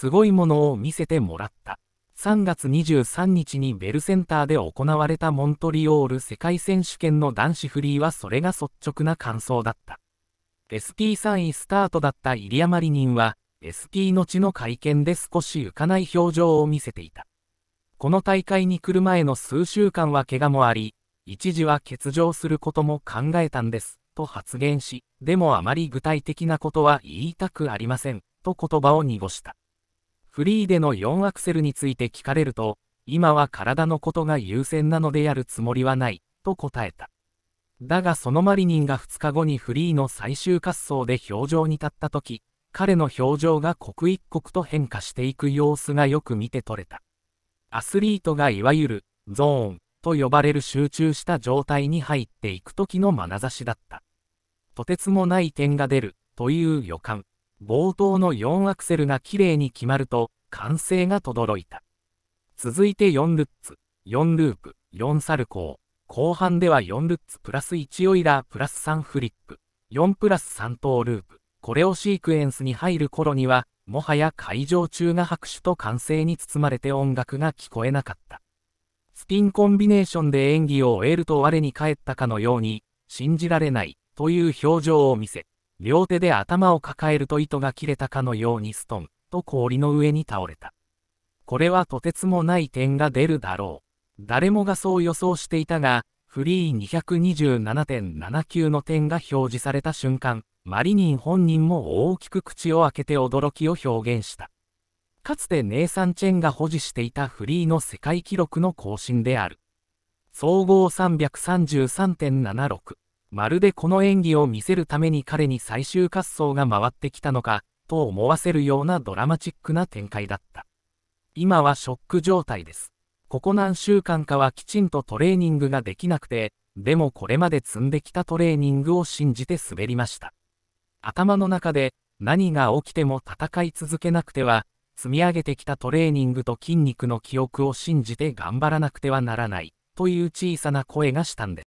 すごいものを見せてもらった。3月23日にベルセンターで行われたモントリオール世界選手権の男子フリーはそれが率直な感想だった。SP3 位スタートだったイリア・マリニンは、SP のちの会見で少し浮かない表情を見せていた。この大会に来る前の数週間は怪我もあり、一時は欠場することも考えたんです、と発言し、でもあまり具体的なことは言いたくありません、と言葉を濁した。フリーでの4アクセルについて聞かれると、今は体のことが優先なのでやるつもりはない、と答えた。だがそのマリニンが2日後にフリーの最終滑走で表情に立った時、彼の表情が刻一刻と変化していく様子がよく見て取れた。アスリートがいわゆるゾーンと呼ばれる集中した状態に入っていく時の眼差しだった。とてつもない点が出るという予感。冒頭の4アクセルがきれいに決まると、完成が轟いた。続いて4ルッツ、4ループ、4サルコー。後半では4ルッツプラス1オイラープラス3フリップ、4プラス3等ループ。これをシークエンスに入る頃には、もはや会場中が拍手と歓声に包まれて音楽が聞こえなかった。スピンコンビネーションで演技を終えると我に返ったかのように、信じられない、という表情を見せ、両手で頭を抱えると糸が切れたかのようにストンと氷の上に倒れた。これはとてつもない点が出るだろう。誰もがそう予想していたが、フリー227.79の点が表示された瞬間、マリニン本人も大きく口を開けて驚きを表現した。かつてネイサン・チェンが保持していたフリーの世界記録の更新である。総合333.76。まるでこの演技を見せるために彼に最終滑走が回ってきたのか、と思わせるようなドラマチックな展開だった。今はショック状態です。ここ何週間かはきちんとトレーニングができなくて、でもこれまで積んできたトレーニングを信じて滑りました。頭の中で何が起きても戦い続けなくては、積み上げてきたトレーニングと筋肉の記憶を信じて頑張らなくてはならない、という小さな声がしたんです。